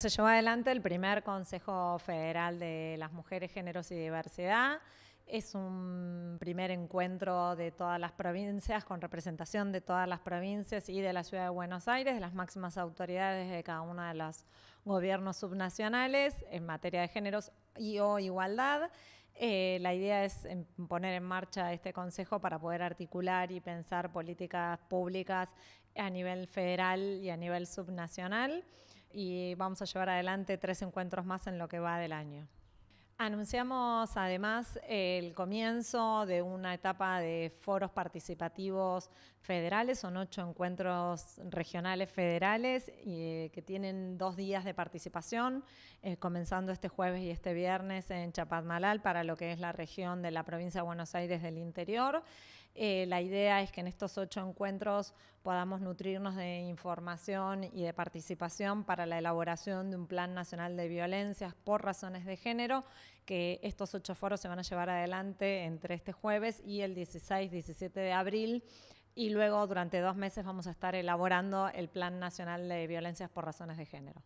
Se llevó adelante el primer Consejo Federal de las Mujeres, Géneros y Diversidad. Es un primer encuentro de todas las provincias, con representación de todas las provincias y de la ciudad de Buenos Aires, de las máximas autoridades de cada uno de los gobiernos subnacionales en materia de géneros y o igualdad. Eh, la idea es em, poner en marcha este consejo para poder articular y pensar políticas públicas a nivel federal y a nivel subnacional y vamos a llevar adelante tres encuentros más en lo que va del año. Anunciamos además el comienzo de una etapa de foros participativos federales, son ocho encuentros regionales federales eh, que tienen dos días de participación, eh, comenzando este jueves y este viernes en Chapadmalal para lo que es la región de la provincia de Buenos Aires del interior eh, la idea es que en estos ocho encuentros podamos nutrirnos de información y de participación para la elaboración de un Plan Nacional de Violencias por razones de género, que estos ocho foros se van a llevar adelante entre este jueves y el 16-17 de abril. Y luego durante dos meses vamos a estar elaborando el Plan Nacional de Violencias por Razones de Género.